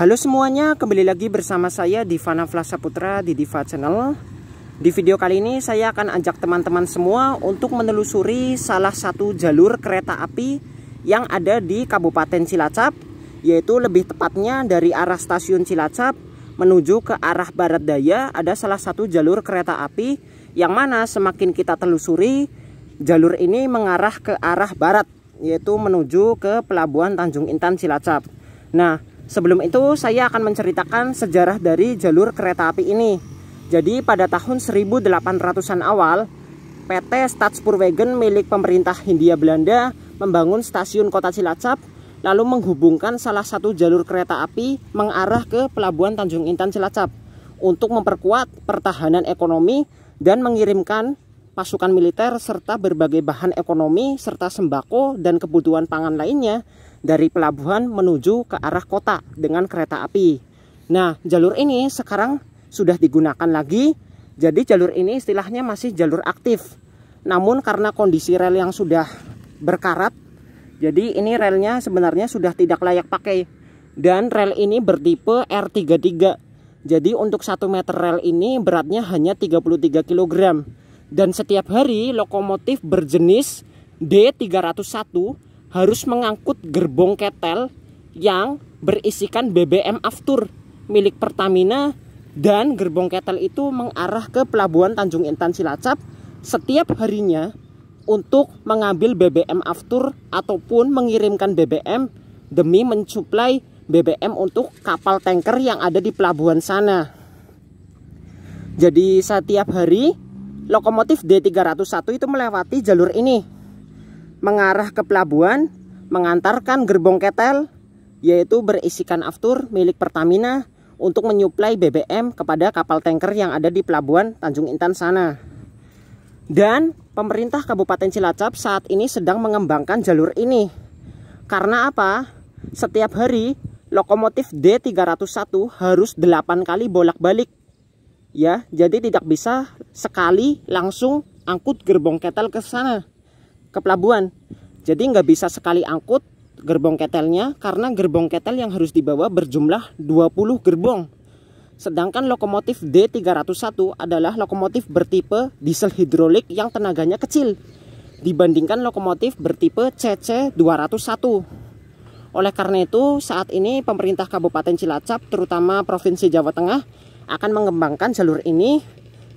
Halo semuanya, kembali lagi bersama saya Divana Flasa Putra di Diva Channel. Di video kali ini saya akan ajak teman-teman semua untuk menelusuri salah satu jalur kereta api yang ada di Kabupaten Cilacap, yaitu lebih tepatnya dari arah stasiun Cilacap menuju ke arah barat daya ada salah satu jalur kereta api yang mana semakin kita telusuri jalur ini mengarah ke arah barat yaitu menuju ke pelabuhan Tanjung Intan Cilacap. Nah, Sebelum itu saya akan menceritakan sejarah dari jalur kereta api ini. Jadi pada tahun 1800-an awal, PT Stadspurwegen milik pemerintah Hindia Belanda membangun stasiun kota Cilacap lalu menghubungkan salah satu jalur kereta api mengarah ke pelabuhan Tanjung Intan Cilacap untuk memperkuat pertahanan ekonomi dan mengirimkan pasukan militer serta berbagai bahan ekonomi serta sembako dan kebutuhan pangan lainnya dari pelabuhan menuju ke arah kota dengan kereta api. Nah, jalur ini sekarang sudah digunakan lagi. Jadi jalur ini istilahnya masih jalur aktif. Namun karena kondisi rel yang sudah berkarat, jadi ini relnya sebenarnya sudah tidak layak pakai. Dan rel ini bertipe R33. Jadi untuk 1 meter rel ini beratnya hanya 33 kg. Dan setiap hari lokomotif berjenis D301 harus mengangkut gerbong ketel yang berisikan BBM aftur milik Pertamina dan gerbong ketel itu mengarah ke pelabuhan Tanjung Intan Cilacap setiap harinya untuk mengambil BBM aftur ataupun mengirimkan BBM demi mencuplai BBM untuk kapal tanker yang ada di pelabuhan sana. Jadi setiap hari lokomotif D301 itu melewati jalur ini mengarah ke pelabuhan mengantarkan gerbong ketel yaitu berisikan aftur milik Pertamina untuk menyuplai BBM kepada kapal tanker yang ada di pelabuhan Tanjung Intan sana. Dan pemerintah Kabupaten Cilacap saat ini sedang mengembangkan jalur ini. Karena apa? Setiap hari lokomotif D301 harus 8 kali bolak-balik. Ya, jadi tidak bisa sekali langsung angkut gerbong ketel ke sana ke pelabuhan. Jadi nggak bisa sekali angkut gerbong ketelnya karena gerbong ketel yang harus dibawa berjumlah 20 gerbong. Sedangkan lokomotif D301 adalah lokomotif bertipe diesel hidrolik yang tenaganya kecil dibandingkan lokomotif bertipe CC201. Oleh karena itu, saat ini pemerintah Kabupaten Cilacap, terutama Provinsi Jawa Tengah, akan mengembangkan jalur ini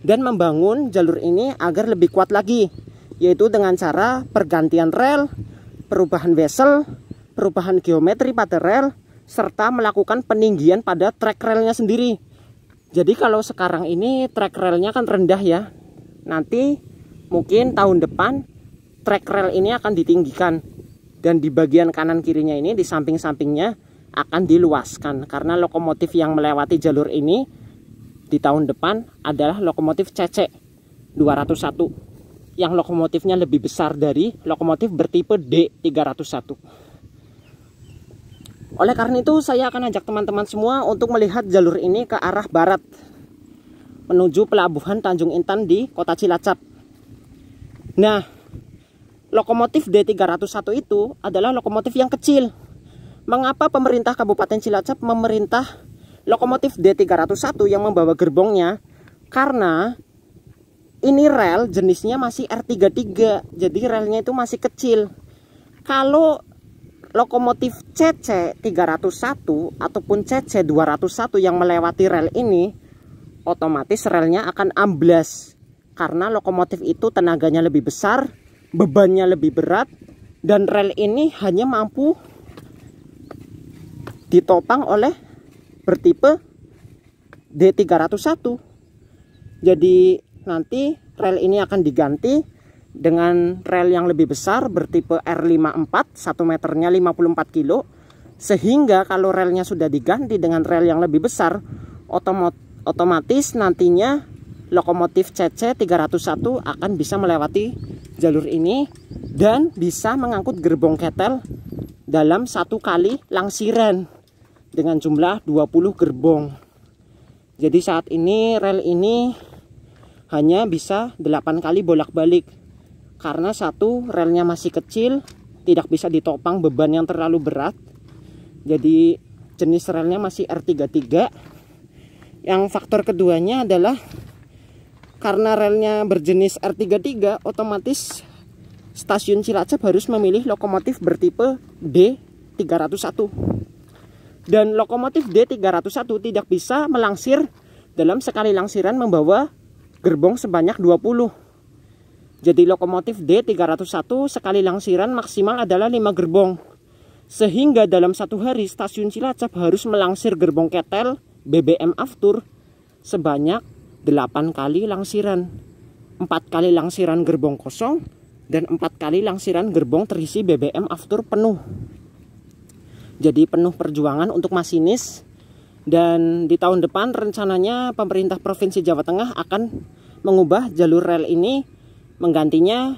dan membangun jalur ini agar lebih kuat lagi yaitu dengan cara pergantian rel, perubahan wesel, perubahan geometri pada rel, serta melakukan peninggian pada track relnya sendiri. Jadi kalau sekarang ini track relnya kan rendah ya, nanti mungkin tahun depan track rel ini akan ditinggikan dan di bagian kanan kirinya ini di samping-sampingnya akan diluaskan karena lokomotif yang melewati jalur ini di tahun depan adalah lokomotif CC 201 yang lokomotifnya lebih besar dari lokomotif bertipe D301. Oleh karena itu, saya akan ajak teman-teman semua untuk melihat jalur ini ke arah barat menuju pelabuhan Tanjung Intan di Kota Cilacap. Nah, lokomotif D301 itu adalah lokomotif yang kecil. Mengapa pemerintah Kabupaten Cilacap memerintah lokomotif D301 yang membawa gerbongnya? Karena ini rel jenisnya masih R33 jadi relnya itu masih kecil kalau lokomotif CC 301 ataupun CC 201 yang melewati rel ini otomatis relnya akan amblas karena lokomotif itu tenaganya lebih besar bebannya lebih berat dan rel ini hanya mampu ditopang oleh bertipe D301 jadi nanti rel ini akan diganti dengan rel yang lebih besar bertipe R54 1 meternya 54 kilo sehingga kalau relnya sudah diganti dengan rel yang lebih besar otomatis nantinya lokomotif CC 301 akan bisa melewati jalur ini dan bisa mengangkut gerbong ketel dalam satu kali langsiran dengan jumlah 20 gerbong jadi saat ini rel ini hanya bisa 8 kali bolak-balik karena satu relnya masih kecil tidak bisa ditopang beban yang terlalu berat jadi jenis relnya masih R33 yang faktor keduanya adalah karena relnya berjenis R33 otomatis stasiun Cilacap harus memilih lokomotif bertipe D301 dan lokomotif D301 tidak bisa melangsir dalam sekali langsiran membawa gerbong sebanyak 20. Jadi lokomotif D301 sekali langsiran maksimal adalah 5 gerbong. Sehingga dalam satu hari stasiun Cilacap harus melangsir gerbong ketel BBM Aftur sebanyak 8 kali langsiran. 4 kali langsiran gerbong kosong dan 4 kali langsiran gerbong terisi BBM Aftur penuh. Jadi penuh perjuangan untuk masinis dan di tahun depan rencananya pemerintah Provinsi Jawa Tengah akan mengubah jalur rel ini menggantinya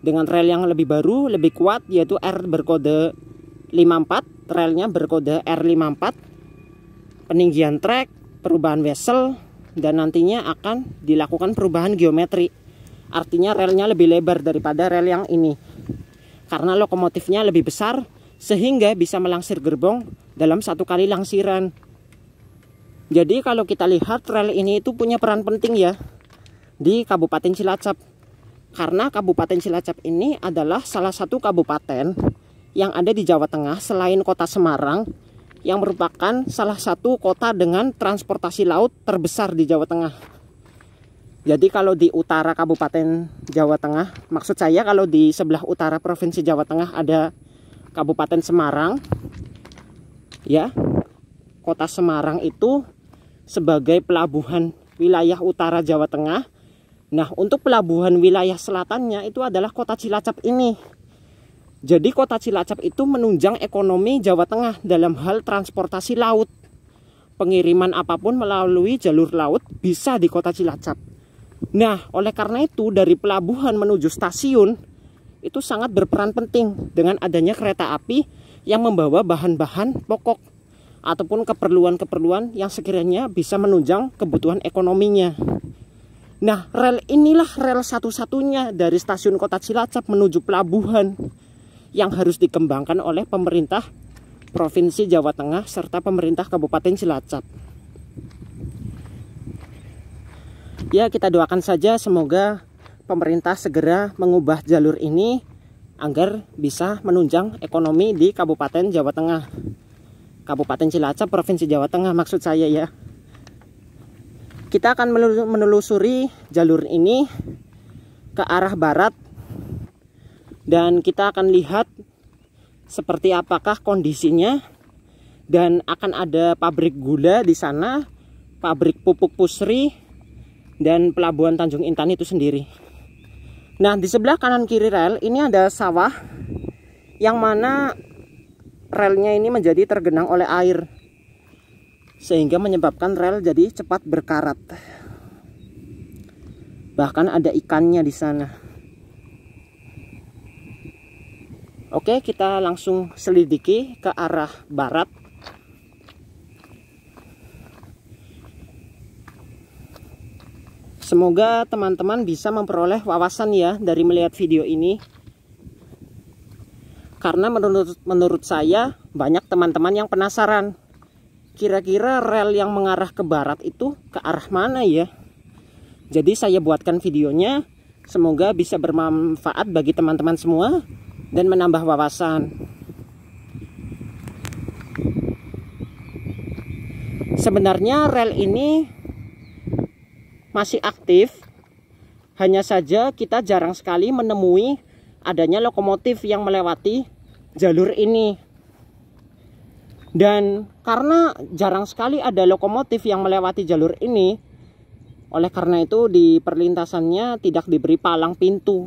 dengan rel yang lebih baru, lebih kuat yaitu R berkode 54, relnya berkode R54. Peninggian trek, perubahan wesel dan nantinya akan dilakukan perubahan geometri. Artinya relnya lebih lebar daripada rel yang ini. Karena lokomotifnya lebih besar sehingga bisa melangsir gerbong dalam satu kali langsiran. Jadi kalau kita lihat rel ini itu punya peran penting ya di Kabupaten Cilacap. Karena Kabupaten Cilacap ini adalah salah satu kabupaten yang ada di Jawa Tengah selain kota Semarang yang merupakan salah satu kota dengan transportasi laut terbesar di Jawa Tengah. Jadi kalau di utara Kabupaten Jawa Tengah, maksud saya kalau di sebelah utara Provinsi Jawa Tengah ada Kabupaten Semarang, ya, kota Semarang itu sebagai pelabuhan wilayah utara Jawa Tengah. Nah, untuk pelabuhan wilayah selatannya itu adalah kota Cilacap ini. Jadi kota Cilacap itu menunjang ekonomi Jawa Tengah dalam hal transportasi laut. Pengiriman apapun melalui jalur laut bisa di kota Cilacap. Nah, oleh karena itu dari pelabuhan menuju stasiun itu sangat berperan penting dengan adanya kereta api yang membawa bahan-bahan pokok ataupun keperluan-keperluan yang sekiranya bisa menunjang kebutuhan ekonominya. Nah, rel inilah rel satu-satunya dari stasiun kota Cilacap menuju pelabuhan yang harus dikembangkan oleh pemerintah Provinsi Jawa Tengah serta pemerintah Kabupaten Cilacap. Ya, kita doakan saja semoga pemerintah segera mengubah jalur ini agar bisa menunjang ekonomi di Kabupaten Jawa Tengah. Kabupaten Cilacap, Provinsi Jawa Tengah maksud saya ya. Kita akan menelusuri jalur ini ke arah barat dan kita akan lihat seperti apakah kondisinya dan akan ada pabrik gula di sana, pabrik pupuk pusri dan pelabuhan Tanjung Intan itu sendiri. Nah, di sebelah kanan kiri rel ini ada sawah yang mana relnya ini menjadi tergenang oleh air sehingga menyebabkan rel jadi cepat berkarat bahkan ada ikannya di sana Oke kita langsung selidiki ke arah barat Semoga teman-teman bisa memperoleh wawasan ya dari melihat video ini karena menurut menurut saya banyak teman-teman yang penasaran kira-kira rel yang mengarah ke barat itu ke arah mana ya jadi saya buatkan videonya semoga bisa bermanfaat bagi teman-teman semua dan menambah wawasan sebenarnya rel ini masih aktif hanya saja kita jarang sekali menemui adanya lokomotif yang melewati jalur ini. Dan karena jarang sekali ada lokomotif yang melewati jalur ini, oleh karena itu di perlintasannya tidak diberi palang pintu.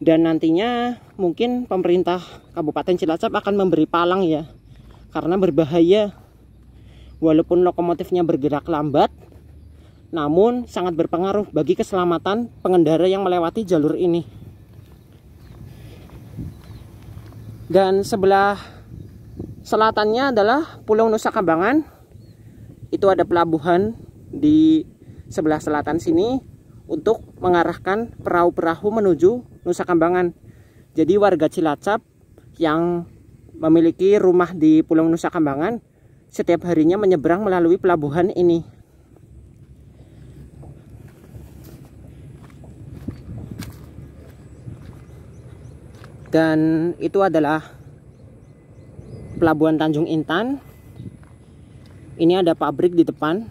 Dan nantinya mungkin pemerintah Kabupaten Cilacap akan memberi palang ya, karena berbahaya. Walaupun lokomotifnya bergerak lambat, namun sangat berpengaruh bagi keselamatan pengendara yang melewati jalur ini. dan sebelah selatannya adalah Pulau Nusa Kambangan itu ada pelabuhan di sebelah selatan sini untuk mengarahkan perahu-perahu menuju Nusa Kambangan jadi warga Cilacap yang memiliki rumah di Pulau Nusa Kambangan setiap harinya menyeberang melalui pelabuhan ini dan itu adalah pelabuhan Tanjung Intan ini ada pabrik di depan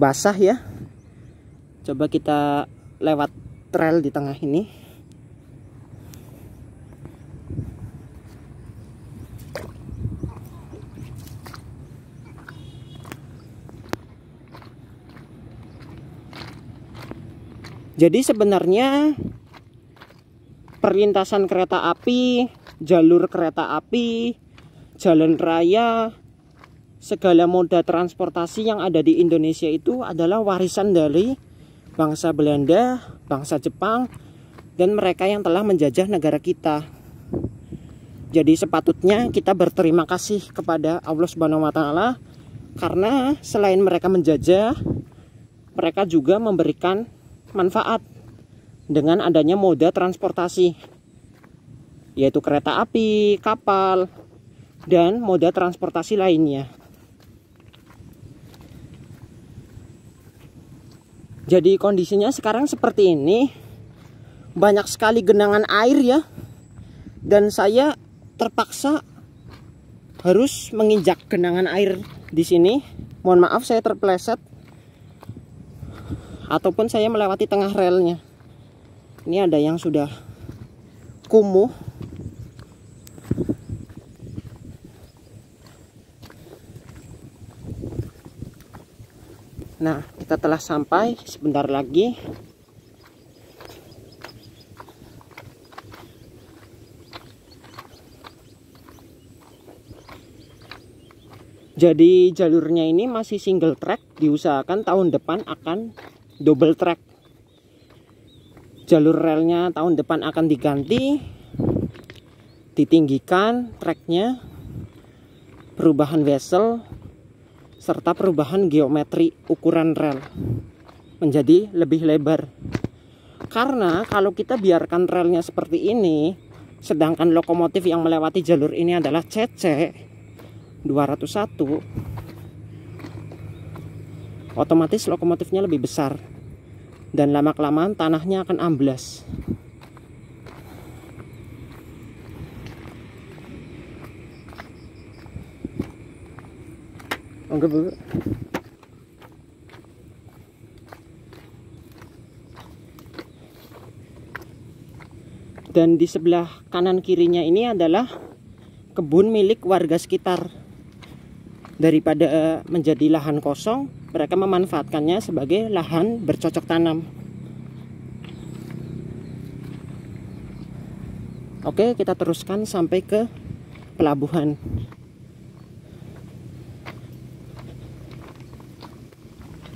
basah ya coba kita lewat trail di tengah ini jadi sebenarnya perlintasan kereta api, jalur kereta api, jalan raya, segala moda transportasi yang ada di Indonesia itu adalah warisan dari bangsa Belanda, bangsa Jepang, dan mereka yang telah menjajah negara kita. Jadi sepatutnya kita berterima kasih kepada Allah Subhanahu wa taala karena selain mereka menjajah, mereka juga memberikan manfaat dengan adanya moda transportasi yaitu kereta api, kapal, dan moda transportasi lainnya. Jadi kondisinya sekarang seperti ini. Banyak sekali genangan air ya. Dan saya terpaksa harus menginjak genangan air di sini. Mohon maaf saya terpleset ataupun saya melewati tengah relnya. Ini ada yang sudah kumuh. Nah, kita telah sampai sebentar lagi. Jadi jalurnya ini masih single track, diusahakan tahun depan akan double track jalur relnya tahun depan akan diganti ditinggikan treknya perubahan vessel serta perubahan geometri ukuran rel menjadi lebih lebar karena kalau kita biarkan relnya seperti ini sedangkan lokomotif yang melewati jalur ini adalah CC 201 otomatis lokomotifnya lebih besar dan lama-kelamaan tanahnya akan amblas Bu. Dan di sebelah kanan kirinya ini adalah kebun milik warga sekitar daripada eh, menjadi lahan kosong mereka memanfaatkannya sebagai lahan bercocok tanam. Oke, kita teruskan sampai ke pelabuhan.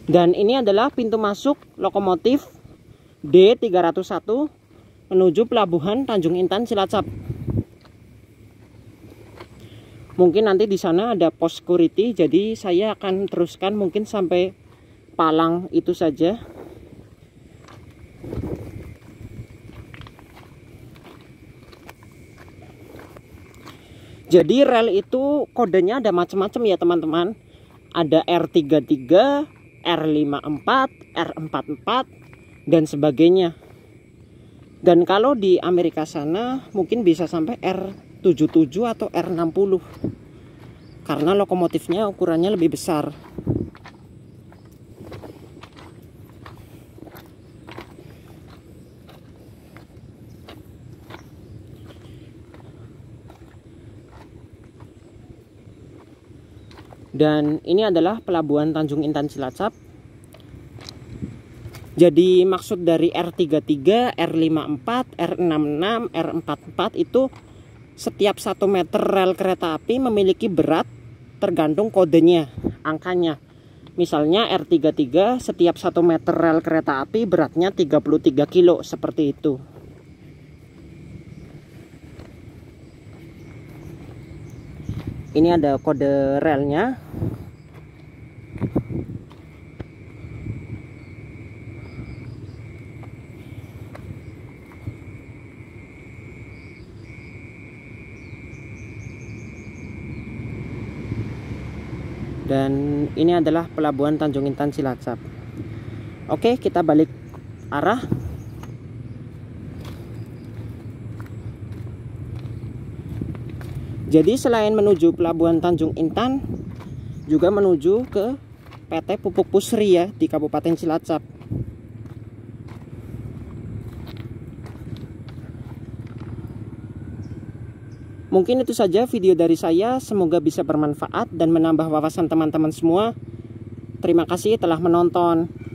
Dan ini adalah pintu masuk lokomotif D301 menuju pelabuhan Tanjung Intan Cilacap mungkin nanti di sana ada pos security jadi saya akan teruskan mungkin sampai Palang itu saja jadi rel itu kodenya ada macam-macam ya teman-teman ada R33 R54 R44 dan sebagainya dan kalau di Amerika sana mungkin bisa sampai R 77 atau R60 karena lokomotifnya ukurannya lebih besar dan ini adalah pelabuhan Tanjung Intan Cilacap jadi maksud dari R33, R54, R66, R44 itu setiap satu meter rel kereta api memiliki berat tergantung kodenya, angkanya. Misalnya R33 setiap satu meter rel kereta api beratnya 33 kilo seperti itu. Ini ada kode relnya. dan ini adalah pelabuhan Tanjung Intan Cilacap oke kita balik arah jadi selain menuju pelabuhan Tanjung Intan juga menuju ke PT Pupuk Pusri ya di Kabupaten Cilacap Mungkin itu saja video dari saya, semoga bisa bermanfaat dan menambah wawasan teman-teman semua. Terima kasih telah menonton.